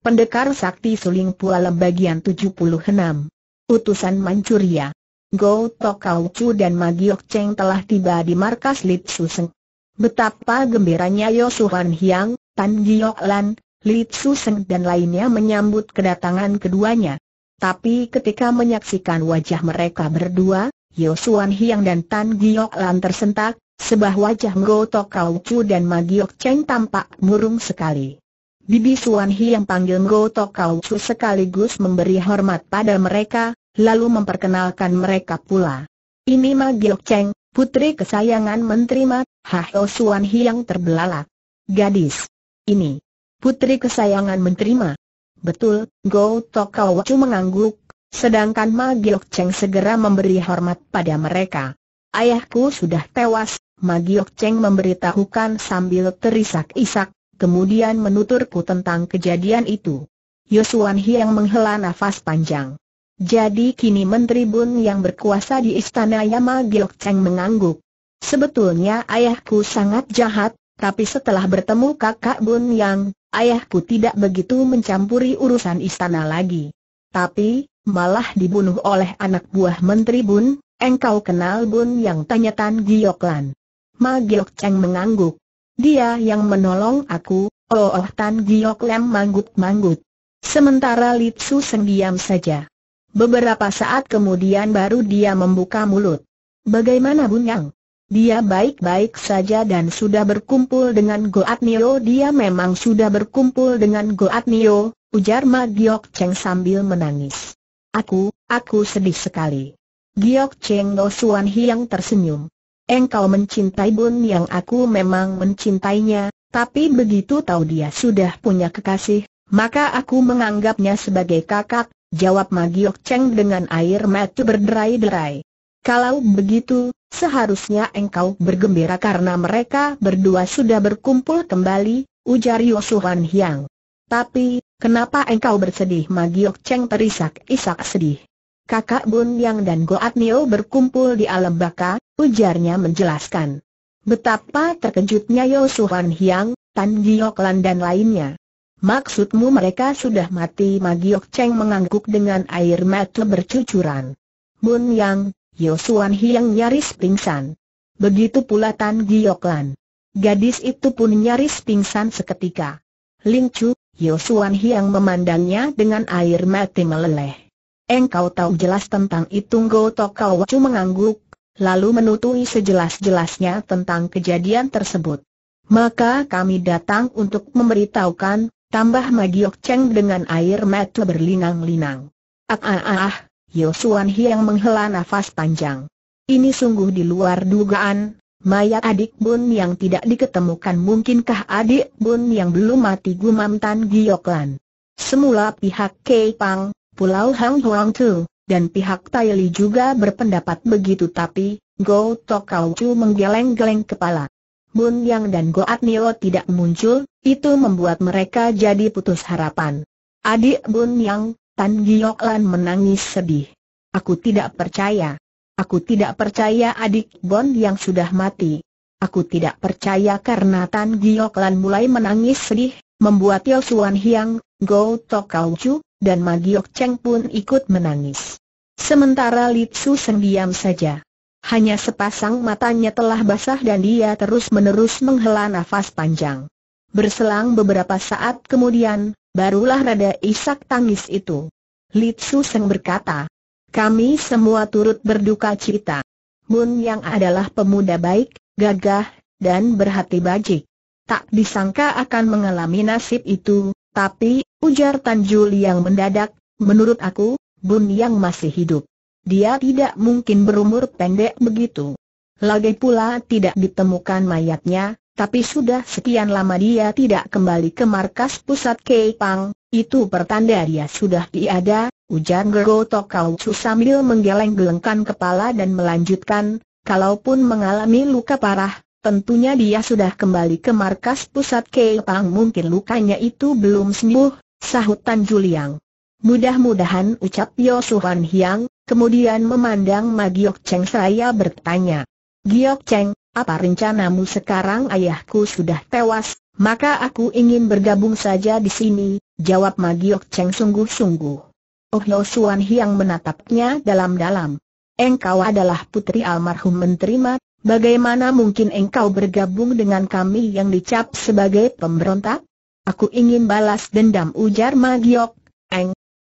Pendekar Sakti Suling Pualem bagian 76. Utusan Manchuria. Go Tok Kau Chu dan Magiok Cheng telah tiba di markas Lip Suseng. Betapa gembiranya Yosuhan Hiang, Tan Giok Lan, Lip Suseng dan lainnya menyambut kedatangan keduanya. Tapi ketika menyaksikan wajah mereka berdua, Yosuan Hiang dan Tan Giok Lan tersentak, sebah wajah Go Tok Kau Chu dan Magiok Cheng tampak murung sekali. Bibi Suanhi yang panggil Ngo Tokau Chu sekaligus memberi hormat pada mereka, lalu memperkenalkan mereka pula. Ini Ma Giok Cheng, putri kesayangan Menteri Ma, Suan Suanhi yang terbelalak. Gadis. Ini. Putri kesayangan Menteri Ma. Betul, Go Tokau Chu mengangguk, sedangkan Ma Giok Cheng segera memberi hormat pada mereka. Ayahku sudah tewas, Ma Giok Cheng memberitahukan sambil terisak-isak, kemudian menuturku tentang kejadian itu. Yosuan Hiang menghela nafas panjang. Jadi kini Menteri Bun yang berkuasa di istana Yama Giok Cheng mengangguk. Sebetulnya ayahku sangat jahat, tapi setelah bertemu kakak Bun Yang, ayahku tidak begitu mencampuri urusan istana lagi. Tapi, malah dibunuh oleh anak buah Menteri Bun, engkau kenal Bun Yang tanya Tan Gioklan. Ma Giok Cheng mengangguk. Dia yang menolong aku, oh, oh Tan Giok Lem manggut-manggut. Sementara Litsu Tzu Seng diam saja. Beberapa saat kemudian baru dia membuka mulut. Bagaimana Bunyang? Dia baik-baik saja dan sudah berkumpul dengan Goat Nio Dia memang sudah berkumpul dengan Goat Nio, ujar Ma Giok Cheng sambil menangis Aku, aku sedih sekali Giok Cheng Lo Suan Hiang tersenyum engkau mencintai Bun yang aku memang mencintainya, tapi begitu tahu dia sudah punya kekasih, maka aku menganggapnya sebagai kakak, jawab Magiok Cheng dengan air mata berderai-derai. Kalau begitu, seharusnya engkau bergembira karena mereka berdua sudah berkumpul kembali, ujar Yosuhan Hyang. Tapi, kenapa engkau bersedih Magiok Cheng terisak-isak sedih? Kakak Bun Yang dan Goat Nio berkumpul di alam baka, ujarnya menjelaskan. Betapa terkejutnya Yosuhan Hyang, Tan Giok dan lainnya. Maksudmu mereka sudah mati Magiok Cheng mengangguk dengan air mata bercucuran. Bun Yang, Yosuhan Hyang nyaris pingsan. Begitu pula Tan Giok Gadis itu pun nyaris pingsan seketika. Ling Chu, Yosuan Hiang memandangnya dengan air mata meleleh. Engkau tahu jelas tentang itu Go Tokawacu mengangguk, lalu menutui sejelas-jelasnya tentang kejadian tersebut. Maka kami datang untuk memberitahukan, tambah Magiok Cheng dengan air mata berlinang-linang. Ah ah ah, ah Yosuan Hiang menghela nafas panjang. Ini sungguh di luar dugaan, mayat adik Bun yang tidak diketemukan mungkinkah adik Bun yang belum mati gumam Tan Gioklan. Semula pihak Kei Pang, Pulau Hang Huang Tu, dan pihak Tai Li juga berpendapat begitu tapi, Go Tokau Chu menggeleng-geleng kepala. Bun Yang dan Go At Nio tidak muncul, itu membuat mereka jadi putus harapan. Adik Bun Yang, Tan Giok Lan menangis sedih. Aku tidak percaya. Aku tidak percaya adik Bun yang sudah mati. Aku tidak percaya karena Tan Giok Lan mulai menangis sedih, membuat Yosuan Hiang, Go Tok Kau Chu, dan Magiok Cheng pun ikut menangis. Sementara Litsu sendiam saja. Hanya sepasang matanya telah basah dan dia terus-menerus menghela nafas panjang. Berselang beberapa saat kemudian, barulah rada isak tangis itu. Litsu Seng berkata, kami semua turut berduka cita. Mun yang adalah pemuda baik, gagah, dan berhati bajik. Tak disangka akan mengalami nasib itu, tapi, ujar Tanjul yang mendadak, menurut aku, Bun yang masih hidup. Dia tidak mungkin berumur pendek begitu. Lagi pula tidak ditemukan mayatnya, tapi sudah sekian lama dia tidak kembali ke markas pusat Keipang, itu pertanda dia sudah tiada, ujar Gero Tokau Chu sambil menggeleng-gelengkan kepala dan melanjutkan, kalaupun mengalami luka parah, tentunya dia sudah kembali ke markas pusat Keipang mungkin lukanya itu belum sembuh, sahut Tan Juliang. Mudah-mudahan ucap Yosuhan Hiang, kemudian memandang Ma Giok Cheng saya bertanya. Giok Cheng, apa rencanamu sekarang ayahku sudah tewas, maka aku ingin bergabung saja di sini, jawab Ma Giok Cheng sungguh-sungguh. Oh Yosuhan Hiang menatapnya dalam-dalam. Engkau adalah putri almarhum menerima, bagaimana mungkin engkau bergabung dengan kami yang dicap sebagai pemberontak? Aku ingin balas dendam ujar Ma Giok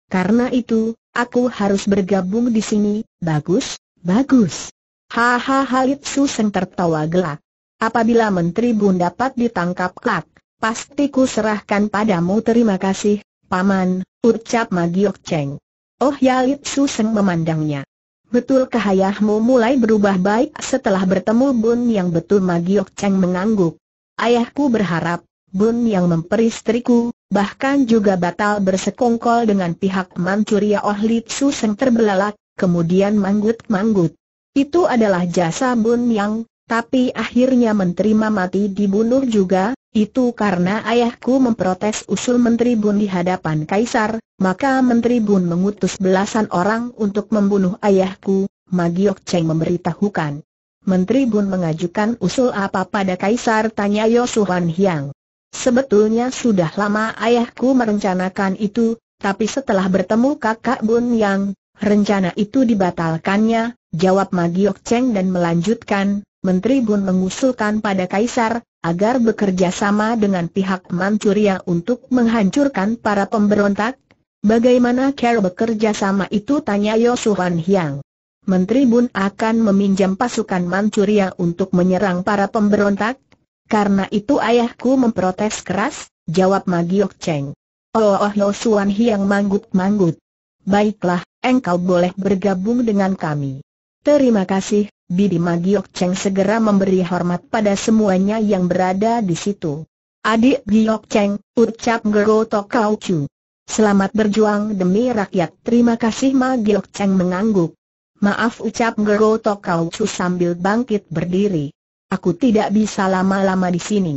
karena itu, aku harus bergabung di sini, bagus, bagus. Hahaha Halit Suseng tertawa gelak. Apabila Menteri Bun dapat ditangkap kelak, pasti ku serahkan padamu terima kasih, Paman, ucap Magiok Cheng. Oh ya, Halit Suseng memandangnya. Betul ayahmu mulai berubah baik setelah bertemu Bun yang betul Magiok Cheng mengangguk. Ayahku berharap, Bun yang memperistriku, bahkan juga batal bersekongkol dengan pihak Manchuria Ohli Tsu Seng terbelalak, kemudian manggut-manggut. Itu adalah jasa Bun Yang, tapi akhirnya menerima mati dibunuh juga, itu karena ayahku memprotes usul Menteri Bun di hadapan Kaisar, maka Menteri Bun mengutus belasan orang untuk membunuh ayahku, Magiok Cheng memberitahukan. Menteri Bun mengajukan usul apa pada Kaisar tanya Yosuhan Hyang. Sebetulnya sudah lama ayahku merencanakan itu, tapi setelah bertemu kakak Bun Yang, rencana itu dibatalkannya, jawab Magiok Cheng dan melanjutkan, Menteri Bun mengusulkan pada Kaisar, agar bekerja sama dengan pihak Manchuria untuk menghancurkan para pemberontak, bagaimana cara bekerja sama itu tanya Yosuhan Hyang. Menteri Bun akan meminjam pasukan Manchuria untuk menyerang para pemberontak, karena itu ayahku memprotes keras, jawab Magiok Cheng. Oh oh Lo Suan Hiang manggut-manggut. Baiklah, engkau boleh bergabung dengan kami. Terima kasih, Bibi Magiok Cheng segera memberi hormat pada semuanya yang berada di situ. Adik Giok Cheng, ucap Gero Tokau Chu. Selamat berjuang demi rakyat. Terima kasih Magiok Cheng mengangguk. Maaf ucap Gero Tokau Chu sambil bangkit berdiri. Aku tidak bisa lama-lama di sini.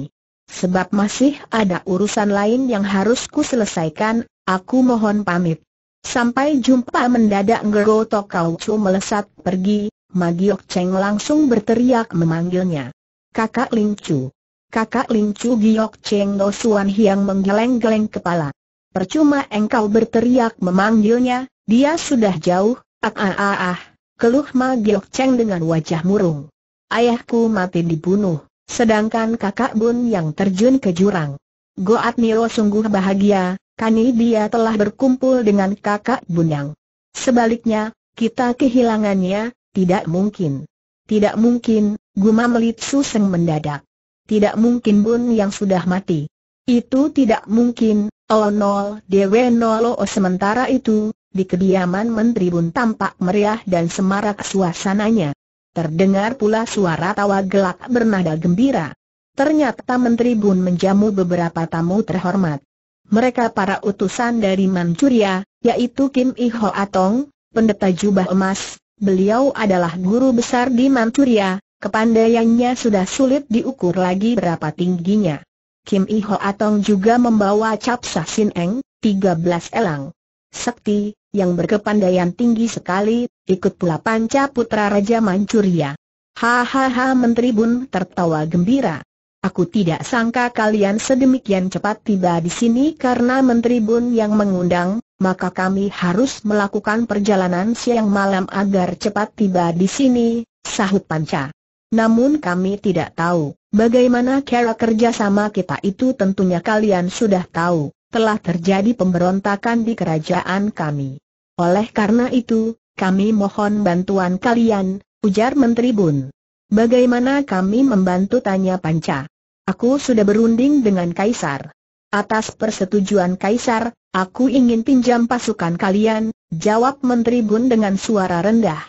Sebab masih ada urusan lain yang harus ku selesaikan, aku mohon pamit. Sampai jumpa mendadak Ngero Tokau Chu melesat pergi, Magiok Cheng langsung berteriak memanggilnya. Kakak Ling Chu. Kakak Ling Chu Giok Cheng No Suan Hiang menggeleng-geleng kepala. Percuma engkau berteriak memanggilnya, dia sudah jauh, ah ah ah ah, keluh Magiok Cheng dengan wajah murung. Ayahku mati dibunuh, sedangkan kakak Bun yang terjun ke jurang. Goat Niro sungguh bahagia, kini dia telah berkumpul dengan kakak Bun yang. Sebaliknya, kita kehilangannya, tidak mungkin. Tidak mungkin, gumam Melit Suseng mendadak. Tidak mungkin Bun yang sudah mati. Itu tidak mungkin, Oh nol, Dewe nol oh, sementara itu, di kediaman Menteri Bun tampak meriah dan semarak suasananya. Terdengar pula suara tawa gelak bernada gembira. Ternyata Menteri Bun menjamu beberapa tamu terhormat. Mereka para utusan dari Manchuria, yaitu Kim I Atong, pendeta jubah emas, beliau adalah guru besar di Manchuria, kepandaiannya sudah sulit diukur lagi berapa tingginya. Kim I Atong juga membawa Cap Sasin Eng, 13 elang. Sakti, yang berkepandaian tinggi sekali, ikut pula panca putra Raja Mancuria. Hahaha Menteri Bun tertawa gembira. Aku tidak sangka kalian sedemikian cepat tiba di sini karena Menteri Bun yang mengundang, maka kami harus melakukan perjalanan siang malam agar cepat tiba di sini, sahut Panca. Namun kami tidak tahu, bagaimana cara kerjasama kita itu tentunya kalian sudah tahu, telah terjadi pemberontakan di kerajaan kami. Oleh karena itu, kami mohon bantuan kalian, ujar Menteri Bun. Bagaimana kami membantu tanya Panca? Aku sudah berunding dengan Kaisar. Atas persetujuan Kaisar, aku ingin pinjam pasukan kalian, jawab Menteri Bun dengan suara rendah.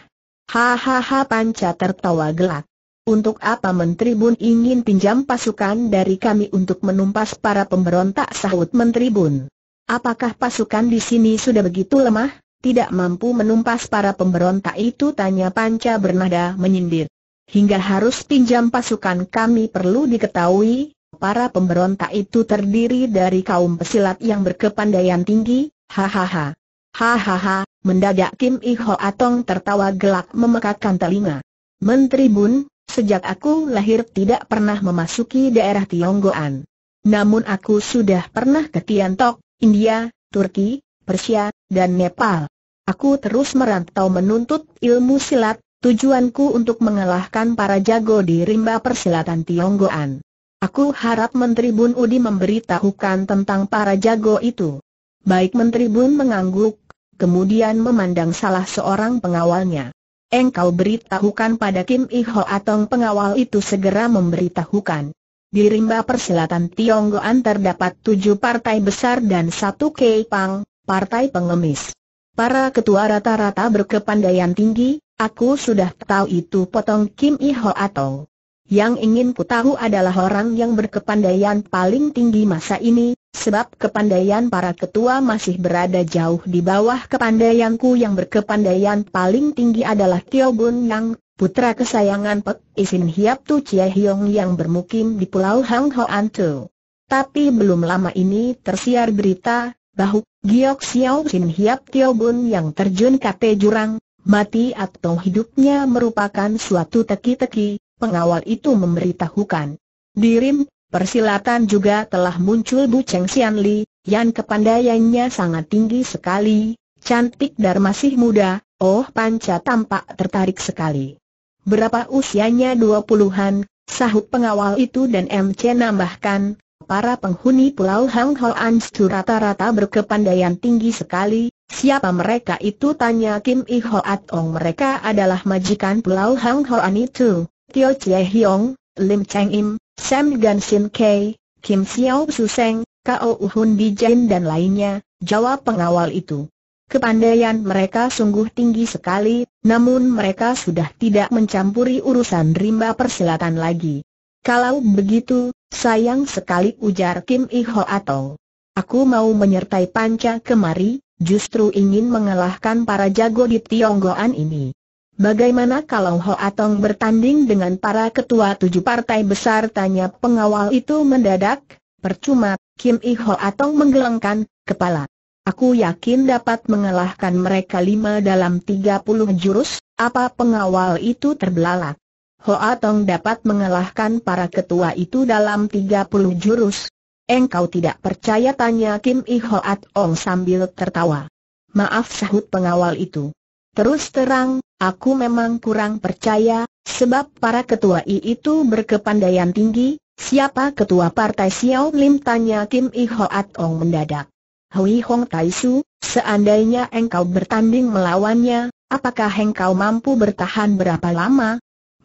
Hahaha Panca tertawa gelak. Untuk apa Menteri Bun ingin pinjam pasukan dari kami untuk menumpas para pemberontak sahut Menteri Bun? Apakah pasukan di sini sudah begitu lemah? tidak mampu menumpas para pemberontak itu tanya Panca bernada menyindir. Hingga harus pinjam pasukan kami perlu diketahui, para pemberontak itu terdiri dari kaum pesilat yang berkepandaian tinggi, hahaha. Hahaha, mendadak Kim Iho Atong tertawa gelak memekakkan telinga. Menteri Bun, sejak aku lahir tidak pernah memasuki daerah Tionggoan. Namun aku sudah pernah ke Tiantok, India, Turki, Persia, dan Nepal. Aku terus merantau menuntut ilmu silat, tujuanku untuk mengalahkan para jago di rimba persilatan Tionggoan. Aku harap Menteri Bun Udi memberitahukan tentang para jago itu. Baik Menteri Bun mengangguk, kemudian memandang salah seorang pengawalnya. Engkau beritahukan pada Kim Iho atau pengawal itu segera memberitahukan. Di rimba persilatan Tionggoan terdapat tujuh partai besar dan satu keipang, partai pengemis. Para ketua rata-rata berkepandaian tinggi, aku sudah tahu itu potong Kim Iho atau. Yang ingin ku tahu adalah orang yang berkepandaian paling tinggi masa ini, sebab kepandaian para ketua masih berada jauh di bawah kepandaianku yang berkepandaian paling tinggi adalah Tio Bun Yang, putra kesayangan Pek Isin Hiap Tu Chie Hyong yang bermukim di Pulau Hang Ho Antu. Tapi belum lama ini tersiar berita, bahwa Giok Xiao Xin Hiap Tio Bun yang terjun kate jurang, mati atau hidupnya merupakan suatu teki-teki, pengawal itu memberitahukan. Dirim, persilatan juga telah muncul Bu Cheng Xian Li, yang kepandaiannya sangat tinggi sekali, cantik dan masih muda, oh panca tampak tertarik sekali. Berapa usianya dua puluhan, sahut pengawal itu dan MC nambahkan, para penghuni Pulau Hang Ho Anstu rata-rata berkepandaian tinggi sekali, siapa mereka itu tanya Kim I At Ong mereka adalah majikan Pulau Hang Ho An itu, Tio Chie Hiong, Lim Cheng Im, Sam Gan Sin Kei, Kim Xiao Seng, Kao U Uhun Jin dan lainnya, jawab pengawal itu. Kepandaian mereka sungguh tinggi sekali, namun mereka sudah tidak mencampuri urusan rimba persilatan lagi. Kalau begitu, sayang sekali ujar Kim Iho Atong. Aku mau menyertai panca kemari, justru ingin mengalahkan para jago di Tionggoan ini. Bagaimana kalau Ho Atong bertanding dengan para ketua tujuh partai besar tanya pengawal itu mendadak? Percuma, Kim I Atong menggelengkan kepala. Aku yakin dapat mengalahkan mereka lima dalam tiga puluh jurus, apa pengawal itu terbelalak. Hoa Tong dapat mengalahkan para ketua itu dalam 30 jurus. Engkau tidak percaya tanya Kim I Hoat Tong sambil tertawa. Maaf sahut pengawal itu. Terus terang, aku memang kurang percaya, sebab para ketua I itu berkepandaian tinggi, siapa ketua partai Xiao Lim tanya Kim I Hoat Tong mendadak. Hui Hong Tai Su, seandainya engkau bertanding melawannya, apakah engkau mampu bertahan berapa lama?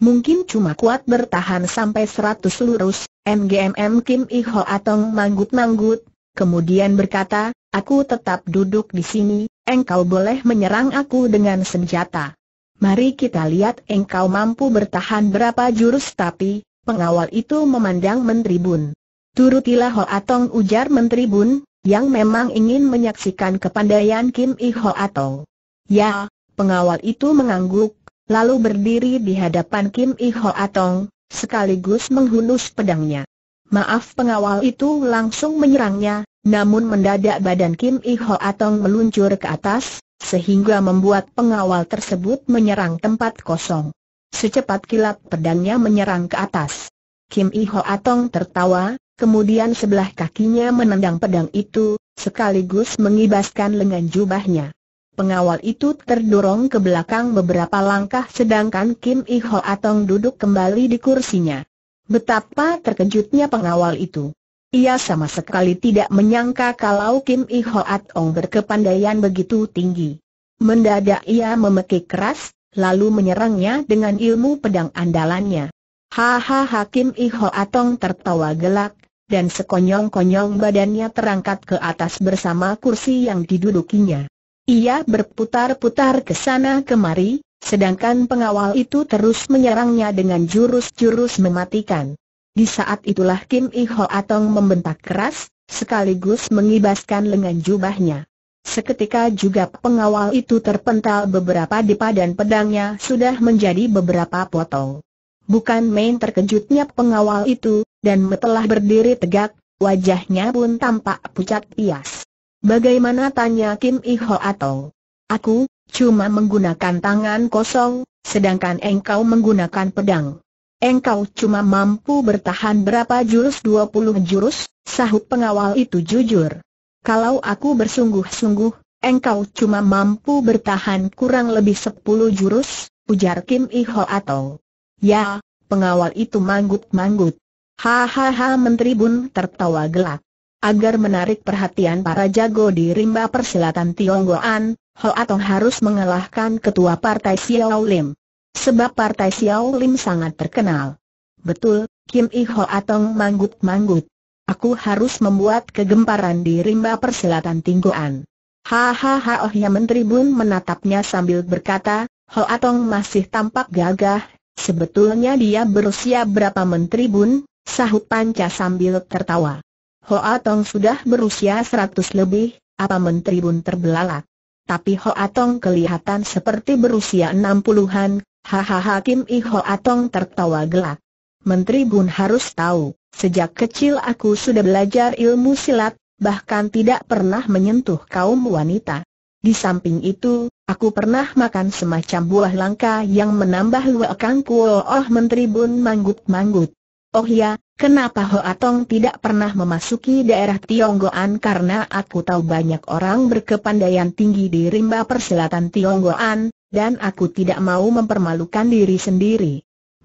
mungkin cuma kuat bertahan sampai seratus lurus, MGMM Kim Iho atau Atong manggut-manggut, kemudian berkata, aku tetap duduk di sini, engkau boleh menyerang aku dengan senjata. Mari kita lihat engkau mampu bertahan berapa jurus tapi, pengawal itu memandang Menteri Bun. Turutilah Ho Atong ujar Menteri Bun, yang memang ingin menyaksikan kepandaian Kim Iho Atong. Ya, pengawal itu mengangguk, lalu berdiri di hadapan Kim Iho Atong, sekaligus menghunus pedangnya. Maaf pengawal itu langsung menyerangnya, namun mendadak badan Kim Iho Atong meluncur ke atas, sehingga membuat pengawal tersebut menyerang tempat kosong. Secepat kilat pedangnya menyerang ke atas. Kim Iho Atong tertawa, kemudian sebelah kakinya menendang pedang itu, sekaligus mengibaskan lengan jubahnya. Pengawal itu terdorong ke belakang beberapa langkah sedangkan Kim Iho Atong duduk kembali di kursinya. Betapa terkejutnya pengawal itu. Ia sama sekali tidak menyangka kalau Kim Iho Atong berkepandaian begitu tinggi. Mendadak ia memekik keras, lalu menyerangnya dengan ilmu pedang andalannya. Hahaha Kim Iho Atong tertawa gelak, dan sekonyong-konyong badannya terangkat ke atas bersama kursi yang didudukinya. Ia berputar-putar ke sana kemari, sedangkan pengawal itu terus menyerangnya dengan jurus-jurus mematikan. Di saat itulah Kim I Ho Atong membentak keras, sekaligus mengibaskan lengan jubahnya. Seketika juga pengawal itu terpental beberapa depa dan pedangnya sudah menjadi beberapa potong. Bukan main terkejutnya pengawal itu, dan setelah berdiri tegak, wajahnya pun tampak pucat pias. Bagaimana tanya Kim Iho atau? Aku, cuma menggunakan tangan kosong, sedangkan engkau menggunakan pedang. Engkau cuma mampu bertahan berapa jurus Dua puluh jurus, sahut pengawal itu jujur. Kalau aku bersungguh-sungguh, engkau cuma mampu bertahan kurang lebih sepuluh jurus, ujar Kim Iho atau. Ya, pengawal itu manggut-manggut. Hahaha Menteri Bun tertawa gelak. Agar menarik perhatian para jago di rimba persilatan Tionggoan, Ho Atong harus mengalahkan ketua partai Xiao Lim. Sebab partai Xiao Lim sangat terkenal. Betul, Kim I Ho Atong manggut-manggut. Aku harus membuat kegemparan di rimba persilatan Tionggoan. Hahaha oh ya Menteri Bun menatapnya sambil berkata, Ho Atong masih tampak gagah, sebetulnya dia berusia berapa Menteri Bun? Sahut panca sambil tertawa. Hoa Tong sudah berusia seratus lebih, apa Menteri pun terbelalak. Tapi Hoa Tong kelihatan seperti berusia enam puluhan. hahaha Kim I Hoa Tong tertawa gelak. Menteri Bun harus tahu, sejak kecil aku sudah belajar ilmu silat, bahkan tidak pernah menyentuh kaum wanita. Di samping itu, aku pernah makan semacam buah langka yang menambah luakanku. oh Menteri Bun manggut-manggut. Oh ya, kenapa Hoatong tidak pernah memasuki daerah Tionggoan karena aku tahu banyak orang berkepandaian tinggi di rimba perselatan Tionggoan, dan aku tidak mau mempermalukan diri sendiri.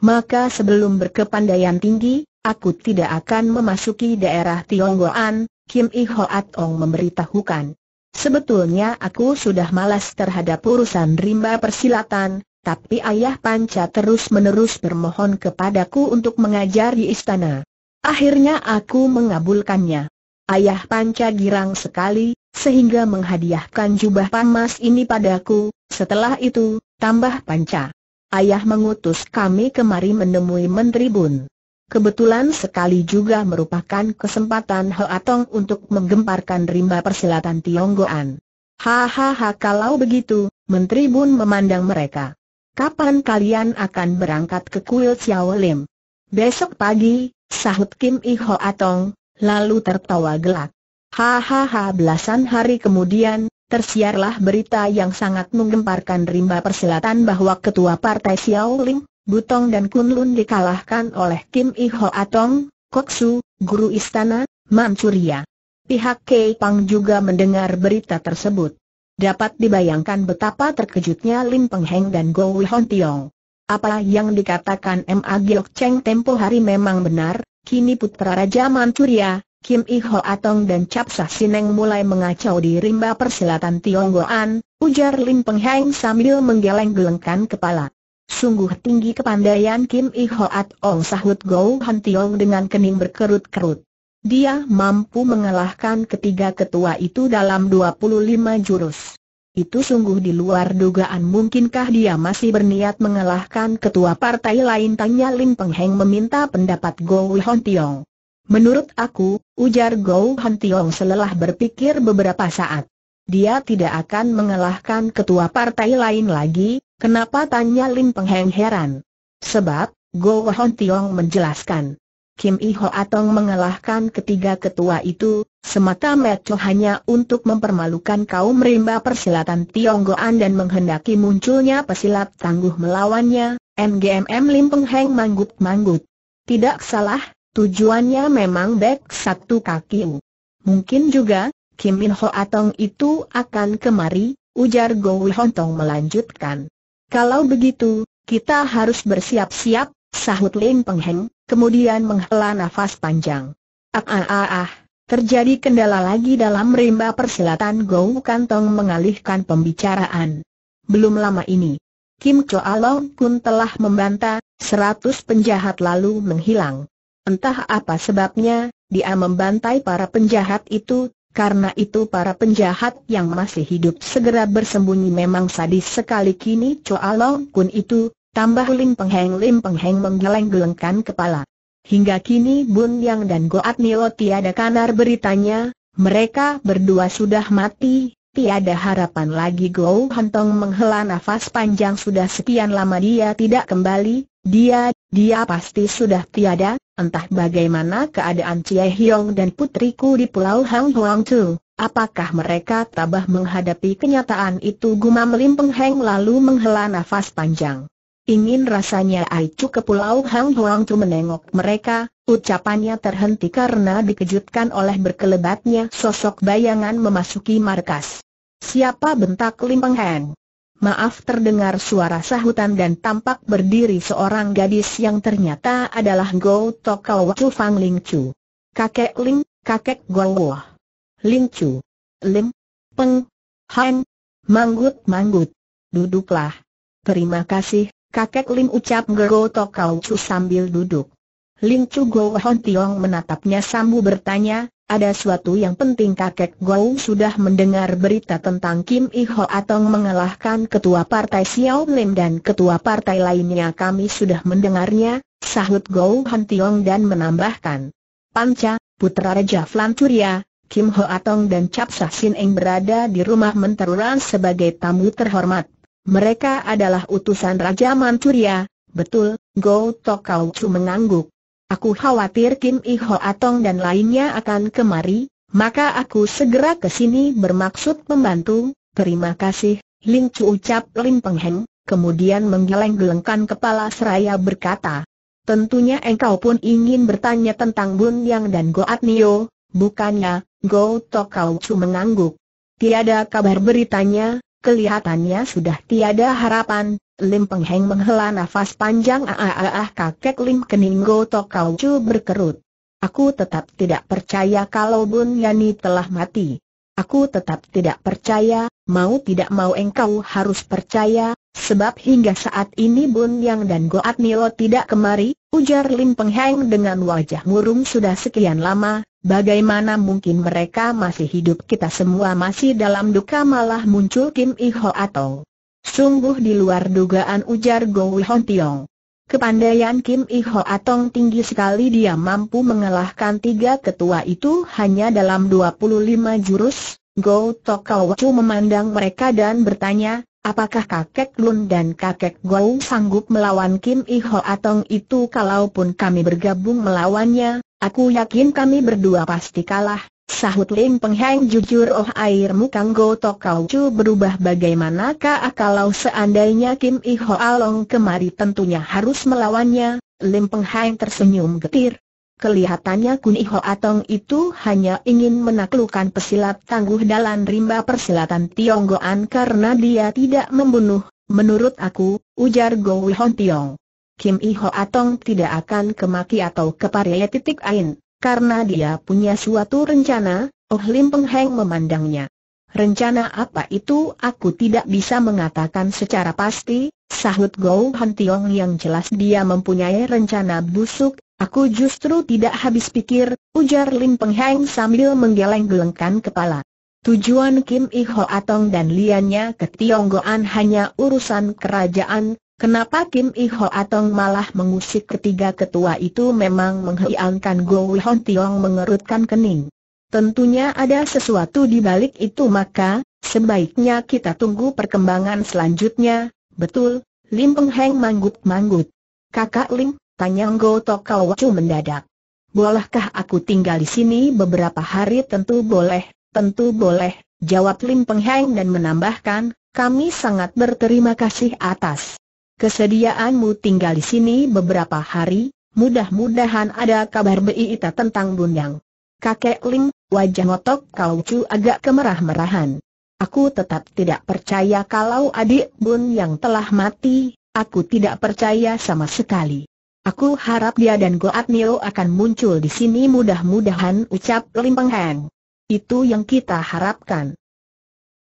Maka sebelum berkepandaian tinggi, aku tidak akan memasuki daerah Tionggoan, Kim I Atong memberitahukan. Sebetulnya aku sudah malas terhadap urusan rimba persilatan, tapi ayah panca terus-menerus bermohon kepadaku untuk mengajar di istana. Akhirnya aku mengabulkannya. Ayah panca girang sekali, sehingga menghadiahkan jubah pamas ini padaku, setelah itu, tambah panca. Ayah mengutus kami kemari menemui Menteri Bun. Kebetulan sekali juga merupakan kesempatan Hoatong untuk menggemparkan rimba persilatan Tionggoan. Hahaha kalau begitu, Menteri Bun memandang mereka kapan kalian akan berangkat ke kuil Xiao Lim? Besok pagi, sahut Kim I Atong, lalu tertawa gelak. Hahaha belasan hari kemudian, tersiarlah berita yang sangat menggemparkan rimba persilatan bahwa ketua partai Xiao Lim, Butong dan Kunlun dikalahkan oleh Kim I Ho Atong, Koksu, guru istana, Manchuria. Pihak Kei Pang juga mendengar berita tersebut. Dapat dibayangkan betapa terkejutnya Lim Peng Heng dan Go Hon Tiong. Apa yang dikatakan M. A. Giok Cheng tempo hari memang benar, kini putra Raja Manchuria, Kim I Ho Atong dan Cap Sah Sineng mulai mengacau di rimba persilatan Tionggoan, ujar Lim Peng Heng sambil menggeleng-gelengkan kepala. Sungguh tinggi kepandaian Kim I Ho Atong sahut Go Hon Tiong dengan kening berkerut-kerut dia mampu mengalahkan ketiga ketua itu dalam 25 jurus. Itu sungguh di luar dugaan mungkinkah dia masih berniat mengalahkan ketua partai lain tanya Lim Peng Heng meminta pendapat Go Hon Tiong. Menurut aku, ujar Go Hon Tiong selelah berpikir beberapa saat. Dia tidak akan mengalahkan ketua partai lain lagi, kenapa tanya Lim Peng Heng heran. Sebab, Go Hon Tiong menjelaskan. Kim Iho Atong mengalahkan ketiga ketua itu, semata-mata hanya untuk mempermalukan kaum rimba persilatan Tionggoan dan menghendaki munculnya pesilat tangguh melawannya, MGMM Lim Peng Heng manggut-manggut. Tidak salah, tujuannya memang back satu kaki U. Mungkin juga, Kim in Ho Atong itu akan kemari, ujar Go Hontong melanjutkan. Kalau begitu, kita harus bersiap-siap, Sahut Lim Pengheng, kemudian menghela nafas panjang. Ah ah ah ah, terjadi kendala lagi dalam rimba persilatan Gou Kantong mengalihkan pembicaraan. Belum lama ini, Kim Choa Long Kun telah membantah, seratus penjahat lalu menghilang. Entah apa sebabnya, dia membantai para penjahat itu, karena itu para penjahat yang masih hidup segera bersembunyi memang sadis sekali kini Choa Long Kun itu, Tambah Lim Pengheng Lim Pengheng menggeleng-gelengkan kepala. Hingga kini Bun Yang dan Goat Nilo tiada kanar beritanya, mereka berdua sudah mati, tiada harapan lagi Go Hantong menghela nafas panjang sudah sekian lama dia tidak kembali, dia, dia pasti sudah tiada, entah bagaimana keadaan Cie hyong dan putriku di Pulau Hang Huang Tu. Apakah mereka tabah menghadapi kenyataan itu gumam Lim Pengheng lalu menghela nafas panjang. Ingin rasanya Aicu ke pulau Hang Huang Tu menengok mereka, ucapannya terhenti karena dikejutkan oleh berkelebatnya sosok bayangan memasuki markas. Siapa bentak Lim Peng Heng? Maaf terdengar suara sahutan dan tampak berdiri seorang gadis yang ternyata adalah Go Tokau Chu Fang Ling Chu. Kakek Ling, kakek Go Wah. Ling Chu. Lim. Peng. Han. Manggut-manggut. Duduklah. Terima kasih, kakek Lim ucap Gero Tokau Chu sambil duduk. Lim Chu Go Hon Tiong menatapnya sambu bertanya, ada suatu yang penting kakek Go sudah mendengar berita tentang Kim I Atong mengalahkan ketua partai Xiao Lim dan ketua partai lainnya kami sudah mendengarnya, sahut Go Hon Tiong dan menambahkan. Panca, putra Raja Flan Kim Ho Atong dan Capsa Sin Eng berada di rumah menteruran sebagai tamu terhormat. Mereka adalah utusan Raja Manchuria, betul, Go Tok Kau Chu mengangguk. Aku khawatir Kim Iho Atong dan lainnya akan kemari, maka aku segera ke sini bermaksud membantu, terima kasih, Ling Chu ucap Lim Peng Heng, kemudian menggeleng-gelengkan kepala seraya berkata, Tentunya engkau pun ingin bertanya tentang Bun Yang dan Go At Nio, bukannya, Go Tok Kau Chu mengangguk. Tiada kabar beritanya, Kelihatannya sudah tiada harapan, Lim Peng Heng menghela nafas panjang ah, ah, ah, ah kakek Lim Keninggo Tokau Chu berkerut. Aku tetap tidak percaya kalau Bun Yani telah mati. Aku tetap tidak percaya, mau tidak mau engkau harus percaya, sebab hingga saat ini Bun Yang dan Goat Nilo tidak kemari, ujar Lim Peng Heng dengan wajah murung sudah sekian lama, Bagaimana mungkin mereka masih hidup kita semua masih dalam duka malah muncul Kim Iho Ho atau Sungguh di luar dugaan ujar Go Hon Tiong Kepandaian Kim Iho Ho Atong tinggi sekali dia mampu mengalahkan tiga ketua itu hanya dalam 25 jurus Go Tokau Chu memandang mereka dan bertanya Apakah kakek Lun dan kakek Gou sanggup melawan Kim Iho Ho Atong itu kalaupun kami bergabung melawannya, Aku yakin kami berdua pasti kalah, sahut Lim Pengheng jujur oh airmu Kang Go Tok Kau Chu berubah bagaimanakah kalau seandainya Kim Iho Along kemari tentunya harus melawannya, Lim Pengheng tersenyum getir. Kelihatannya Kun Iho Ho Atong itu hanya ingin menaklukkan pesilat tangguh dalam rimba persilatan Tionggoan karena dia tidak membunuh, menurut aku, ujar Go Wihon Tiong. Kim Iho Atong tidak akan kemaki atau keparaya titik ain, karena dia punya suatu rencana, Oh Lim Peng Heng memandangnya. Rencana apa itu aku tidak bisa mengatakan secara pasti, sahut Gou Han Tiong yang jelas dia mempunyai rencana busuk, aku justru tidak habis pikir, ujar Lim Peng Heng sambil menggeleng-gelengkan kepala. Tujuan Kim Iho Atong dan Liannya ke Tionggoan hanya urusan kerajaan, Kenapa Kim Iho Atong malah mengusik ketiga ketua itu memang menghiankan Go Wihon Tiong mengerutkan kening. Tentunya ada sesuatu di balik itu maka, sebaiknya kita tunggu perkembangan selanjutnya, betul, Lim Peng Heng manggut-manggut. Kakak Lim, tanya Go Tokau Wacu mendadak. Bolehkah aku tinggal di sini beberapa hari tentu boleh, tentu boleh, jawab Lim Peng Heng dan menambahkan, kami sangat berterima kasih atas Kesediaanmu tinggal di sini beberapa hari, mudah-mudahan ada kabar berita tentang Bundang. Kakek Ling, wajah ngotok kau agak kemerah-merahan. Aku tetap tidak percaya kalau adik Bun yang telah mati, aku tidak percaya sama sekali. Aku harap dia dan Goat Nio akan muncul di sini mudah-mudahan ucap Lim Heng. Itu yang kita harapkan.